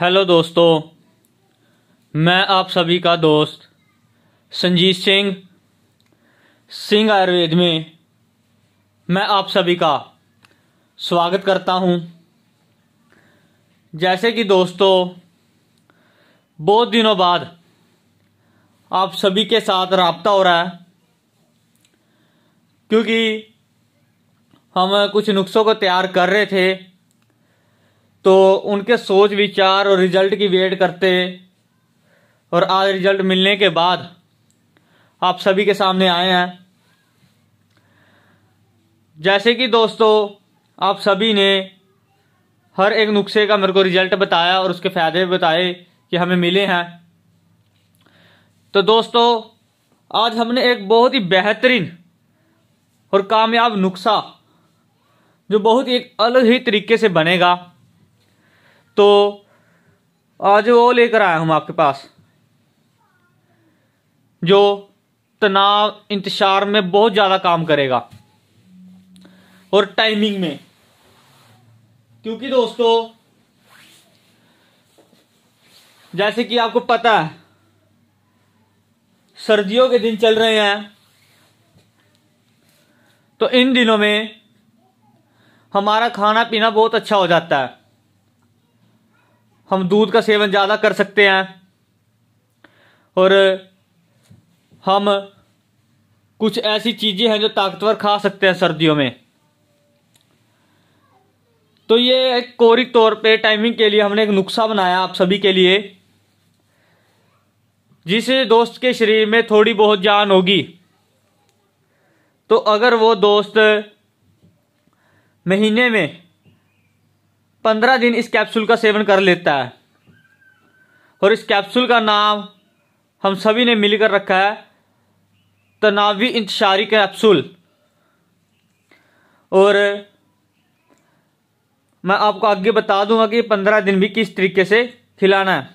hello दोस्तों मैं आप सभी का दोस्त संजीत सिंह सिंह आयुर्वेद में मैं आप सभी का स्वागत करता हूं जैसे कि दोस्तों बहुत दिनों बाद आप सभी के साथ रबता हो रहा है क्योंकि हम कुछ नुस्खों को तैयार कर रहे थे तो उनके सोच विचार और रिजल्ट की वेट करते और आज रिजल्ट मिलने के बाद आप सभी के सामने आए हैं जैसे कि दोस्तों आप सभी ने हर एक नुस्खे का मेरे को रिजल्ट बताया और उसके फ़ायदे बताए कि हमें मिले हैं तो दोस्तों आज हमने एक बहुत ही बेहतरीन और कामयाब नुस्खा जो बहुत ही एक अलग ही तरीके से बनेगा तो आज वो लेकर आया हूँ आपके पास जो तनाव इंतजार में बहुत ज़्यादा काम करेगा और टाइमिंग में क्योंकि दोस्तों जैसे कि आपको पता है सर्दियों के दिन चल रहे हैं तो इन दिनों में हमारा खाना पीना बहुत अच्छा हो जाता है हम दूध का सेवन ज़्यादा कर सकते हैं और हम कुछ ऐसी चीज़ें हैं जो ताकतवर खा सकते हैं सर्दियों में तो ये एक कोरिक तौर पे टाइमिंग के लिए हमने एक नुस्खा बनाया आप सभी के लिए जिस दोस्त के शरीर में थोड़ी बहुत जान होगी तो अगर वो दोस्त महीने में पंद्रह दिन इस कैप्सूल का सेवन कर लेता है और इस कैप्सूल का नाम हम सभी ने मिलकर रखा है तनावी इंतशारी कैप्सूल और मैं आपको आगे बता दूंगा कि पंद्रह दिन भी किस तरीके से खिलाना है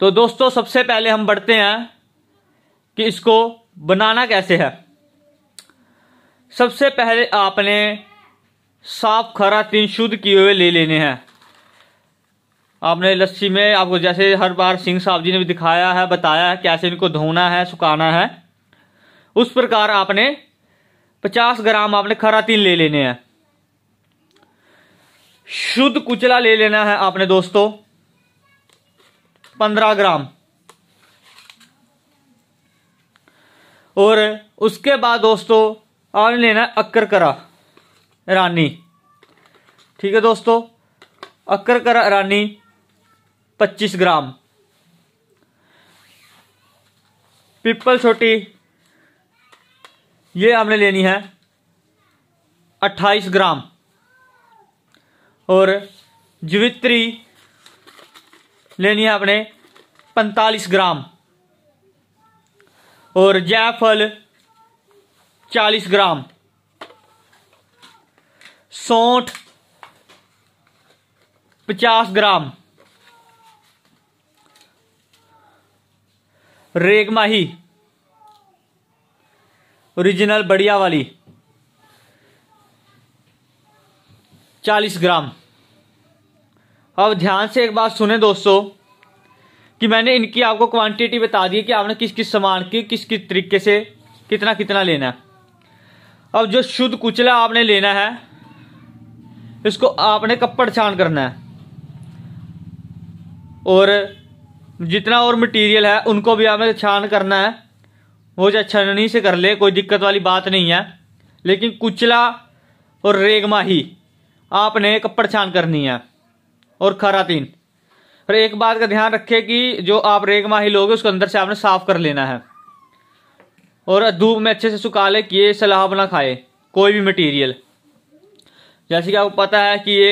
तो दोस्तों सबसे पहले हम बढ़ते हैं कि इसको बनाना कैसे है सबसे पहले आपने साफ खरा तीन शुद्ध किए हुए ले लेने हैं आपने लस्सी में आपको जैसे हर बार सिंह साहब जी ने भी दिखाया है बताया है कैसे इनको धोना है सुखाना है उस प्रकार आपने 50 ग्राम आपने खरा तीन ले लेने हैं शुद्ध कुचला ले लेना है आपने दोस्तों 15 ग्राम और उसके बाद दोस्तों आपने लेना है अक्कर करा रानी ठीक है दोस्तों अक्कर रानी पच्चीस ग्राम पिपल छोटी ये हमने लेनी है अट्ठाईस ग्राम और जवित्री लेनी है आपने पैंतालीस ग्राम और जायफल चालीस ग्राम सौठ पचास ग्राम रेग माही ओरिजिनल बढ़िया वाली चालीस ग्राम अब ध्यान से एक बात सुने दोस्तों कि मैंने इनकी आपको क्वांटिटी बता दी कि आपने किस किस सामान की किस किस तरीके से कितना कितना लेना है अब जो शुद्ध कुचला आपने लेना है इसको आपने कपड़ छान करना है और जितना और मटेरियल है उनको भी आपने छान करना है वो जो छननी से कर ले कोई दिक्कत वाली बात नहीं है लेकिन कुचला और रेगमा ही आपने कपड़ छान करनी है और तीन और एक बात का ध्यान रखें कि जो आप रेगमा ही लोगे उसको अंदर से आपने साफ़ कर लेना है और धूप में अच्छे से सुखा ले कि ये सलाह ना खाए कोई भी मटेरियल जैसे कि आपको पता है कि ये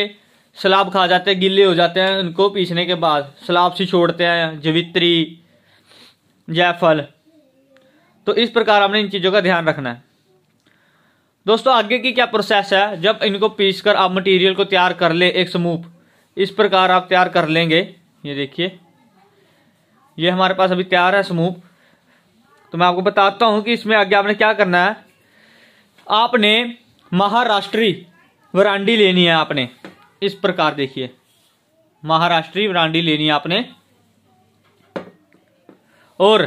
सलाब खा जाते हैं गिले हो जाते हैं उनको पीसने के बाद सलाब से छोड़ते हैं जवित्री जयफल तो इस प्रकार हमने इन चीज़ों का ध्यान रखना है दोस्तों आगे की क्या प्रोसेस है जब इनको पीस कर आप मटीरियल को तैयार कर ले एक समूह इस प्रकार आप तैयार कर लेंगे ये देखिए ये हमारे पास अभी तैयार है समूह तो मैं आपको बताता हूँ कि इसमें आगे आपने क्या करना है आपने महाराष्ट्री वरांडी लेनी है आपने इस प्रकार देखिए महाराष्ट्रीय वरांडी लेनी है आपने और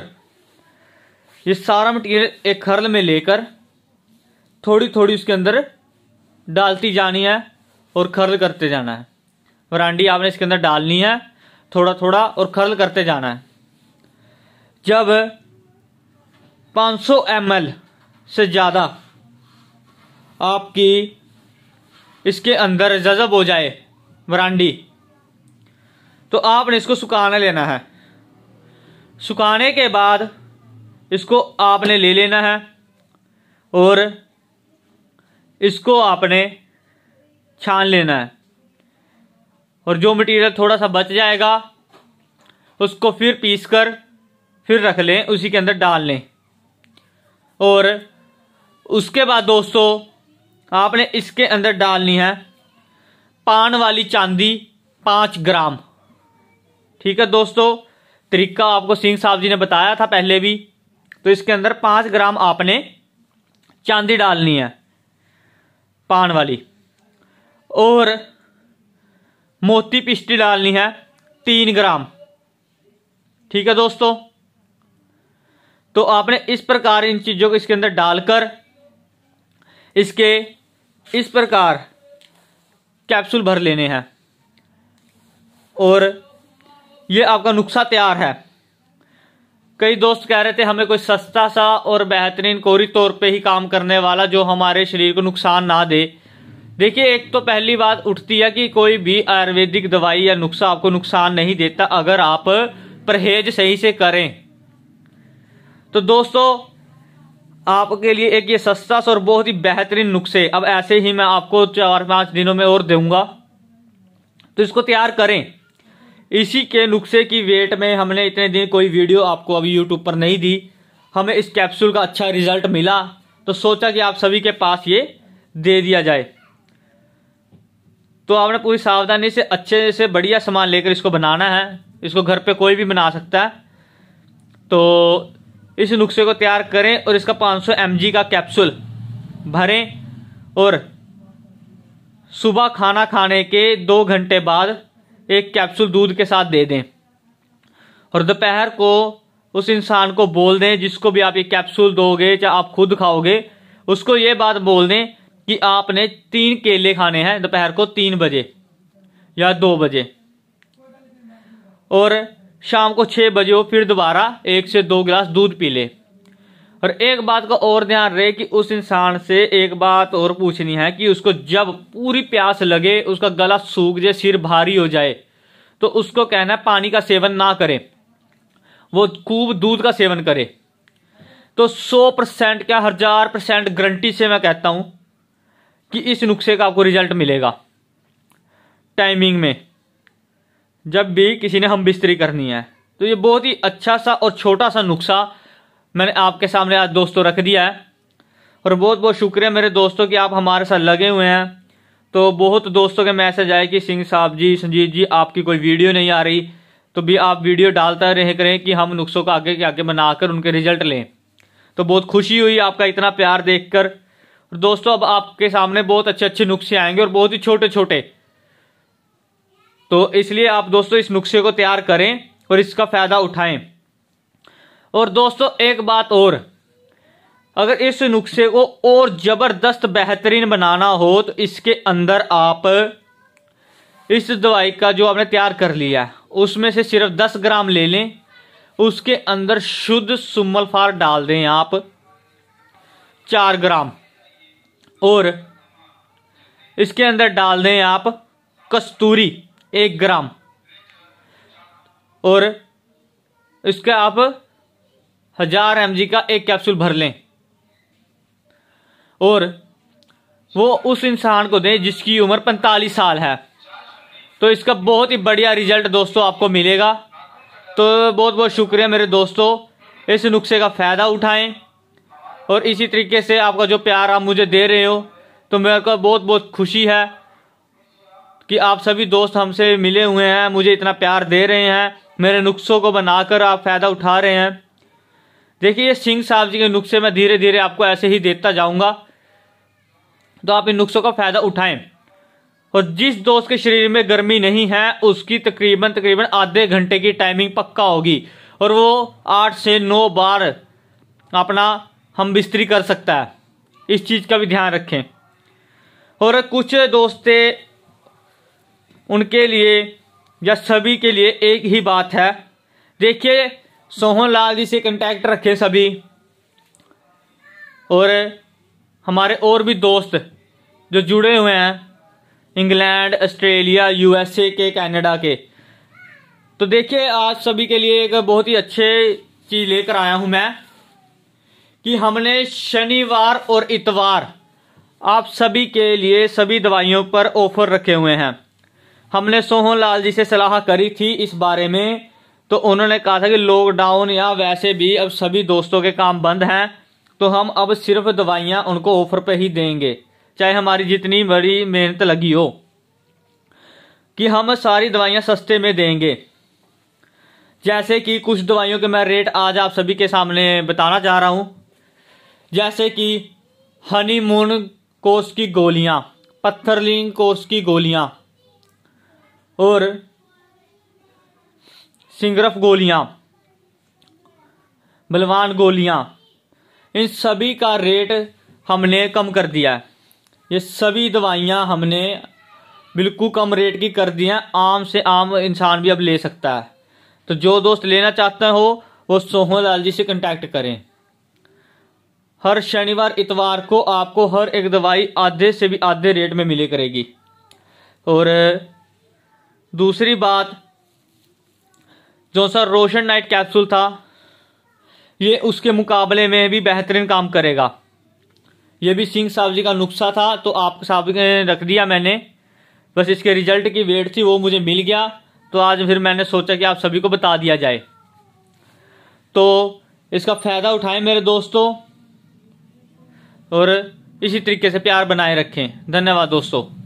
ये सारा मटेरियल एक खरल में लेकर थोड़ी थोड़ी उसके अंदर डालती जानी है और खरल करते जाना है वरांडी आपने इसके अंदर डालनी है थोड़ा थोड़ा और खरल करते जाना है जब 500 ml से ज़्यादा आपकी इसके अंदर जजब हो जाए वरांडी तो आपने इसको सुखाने लेना है सुखाने के बाद इसको आपने ले लेना है और इसको आपने छान लेना है और जो मटेरियल थोड़ा सा बच जाएगा उसको फिर पीस कर फिर रख लें उसी के अंदर डाल लें और उसके बाद दोस्तों आपने इसके अंदर डालनी है पान वाली चांदी पाँच ग्राम ठीक है दोस्तों तरीका आपको सिंह साहब जी ने बताया था पहले भी तो इसके अंदर पाँच ग्राम आपने चांदी डालनी है पान वाली और मोती पिस्टी डालनी है तीन ग्राम ठीक है दोस्तों तो आपने इस प्रकार इन चीज़ों को इसके अंदर डालकर इसके इस प्रकार कैप्सूल भर लेने हैं और ये आपका नुस्खा तैयार है कई दोस्त कह रहे थे हमें कोई सस्ता सा और बेहतरीन कोरी तौर पे ही काम करने वाला जो हमारे शरीर को नुकसान ना दे देखिए एक तो पहली बात उठती है कि कोई भी आयुर्वेदिक दवाई या नुस्खा आपको नुकसान नहीं देता अगर आप परहेज सही से करें तो दोस्तों आपके लिए एक ये सस्ता और बहुत ही बेहतरीन नुस्खे अब ऐसे ही मैं आपको चार पाँच दिनों में और दूंगा तो इसको तैयार करें इसी के नुस्खे की वेट में हमने इतने दिन कोई वीडियो आपको अभी यूट्यूब पर नहीं दी हमें इस कैप्सूल का अच्छा रिजल्ट मिला तो सोचा कि आप सभी के पास ये दे दिया जाए तो आपने पूरी सावधानी से अच्छे से बढ़िया सामान लेकर इसको बनाना है इसको घर पे कोई भी बना सकता है तो इस नुस्खे को तैयार करें और इसका 500 सौ का कैप्सूल भरें और सुबह खाना खाने के दो घंटे बाद एक कैप्सूल दूध के साथ दे दें और दोपहर को उस इंसान को बोल दें जिसको भी आप ये कैप्सूल दोगे चाहे आप खुद खाओगे उसको ये बात बोल दें कि आपने तीन केले खाने हैं दोपहर को तीन बजे या दो बजे और शाम को छः बजे हो फिर दोबारा एक से दो गिलास दूध पी ले और एक बात का और ध्यान रहे कि उस इंसान से एक बात और पूछनी है कि उसको जब पूरी प्यास लगे उसका गला सूख जाए सिर भारी हो जाए तो उसको कहना है पानी का सेवन ना करें वो खूब दूध का सेवन करे तो 100 परसेंट क्या हजार परसेंट गारंटी से मैं कहता हूं कि इस नुस्खे का आपको रिजल्ट मिलेगा टाइमिंग में जब भी किसी ने हम बिस्तरी करनी है तो ये बहुत ही अच्छा सा और छोटा सा नुस्खा मैंने आपके सामने आज दोस्तों रख दिया है और बहुत बहुत शुक्रिया मेरे दोस्तों कि आप हमारे साथ लगे हुए हैं तो बहुत दोस्तों के मैसेज आए कि सिंह साहब जी संजीत जी आपकी कोई वीडियो नहीं आ रही तो भी आप वीडियो डालता रहे करें कि हम नुस्खों का आगे के आगे बनाकर उनके रिजल्ट लें तो बहुत खुशी हुई आपका इतना प्यार देखकर दोस्तों अब आपके सामने बहुत अच्छे अच्छे नुस्खे आएंगे और बहुत ही छोटे छोटे तो इसलिए आप दोस्तों इस नुस्खे को तैयार करें और इसका फ़ायदा उठाएं और दोस्तों एक बात और अगर इस नुस्खे को और ज़बरदस्त बेहतरीन बनाना हो तो इसके अंदर आप इस दवाई का जो आपने तैयार कर लिया उसमें से सिर्फ दस ग्राम ले लें उसके अंदर शुद्ध सुमलफार डाल दें आप चार ग्राम और इसके अंदर डाल दें आप कस्तूरी एक ग्राम और इसके आप हजार एम का एक कैप्सूल भर लें और वो उस इंसान को दें जिसकी उम्र पैंतालीस साल है तो इसका बहुत ही बढ़िया रिजल्ट दोस्तों आपको मिलेगा तो बहुत बहुत शुक्रिया मेरे दोस्तों इस नुस्खे का फ़ायदा उठाएं और इसी तरीके से आपका जो प्यार आप मुझे दे रहे हो तो मेरे को बहुत बहुत खुशी है कि आप सभी दोस्त हमसे मिले हुए हैं मुझे इतना प्यार दे रहे हैं मेरे नुस्खों को बनाकर आप फ़ायदा उठा रहे हैं देखिए ये सिंह साहब जी के नुस्खे मैं धीरे धीरे आपको ऐसे ही देता जाऊंगा तो आप इन नुस्खों का फ़ायदा उठाएं और जिस दोस्त के शरीर में गर्मी नहीं है उसकी तकरीबन तकरीबन आधे घंटे की टाइमिंग पक्का होगी और वो आठ से नौ बार अपना हम बिस्तरी कर सकता है इस चीज़ का भी ध्यान रखें और कुछ दोस्तें उनके लिए या सभी के लिए एक ही बात है देखिए सोहन लाल जी से कांटेक्ट रखें सभी और हमारे और भी दोस्त जो जुड़े हुए हैं इंग्लैंड ऑस्ट्रेलिया यूएसए के कनाडा के तो देखिए आज सभी के लिए एक बहुत ही अच्छे चीज़ लेकर आया हूं मैं कि हमने शनिवार और इतवार आप सभी के लिए सभी दवाइयों पर ऑफर रखे हुए हैं हमने सोहन लाल जी से सलाह करी थी इस बारे में तो उन्होंने कहा था कि लॉकडाउन या वैसे भी अब सभी दोस्तों के काम बंद हैं तो हम अब सिर्फ दवाइयाँ उनको ऑफर पे ही देंगे चाहे हमारी जितनी बड़ी मेहनत लगी हो कि हम सारी दवाइयाँ सस्ते में देंगे जैसे कि कुछ दवाइयों के मैं रेट आज आप सभी के सामने बताना चाह रहा हूँ जैसे कि हनीमून कोस की गोलियाँ पत्थरलिंग कोस की गोलियाँ और सिंगरफ गोलियां बलवान गोलियां इन सभी का रेट हमने कम कर दिया है ये सभी दवाइयाँ हमने बिल्कुल कम रेट की कर दी हैं आम से आम इंसान भी अब ले सकता है तो जो दोस्त लेना चाहते हो वो सोहन लाल जी से कांटेक्ट करें हर शनिवार इतवार को आपको हर एक दवाई आधे से भी आधे रेट में मिले करेगी और दूसरी बात जो सर रोशन नाइट कैप्सूल था ये उसके मुकाबले में भी बेहतरीन काम करेगा ये भी सिंह साहब जी का नुस्खा था तो आप साहब ने रख दिया मैंने बस इसके रिजल्ट की वेट थी वो मुझे मिल गया तो आज फिर मैंने सोचा कि आप सभी को बता दिया जाए तो इसका फ़ायदा उठाएं मेरे दोस्तों और इसी तरीके से प्यार बनाए रखें धन्यवाद दोस्तों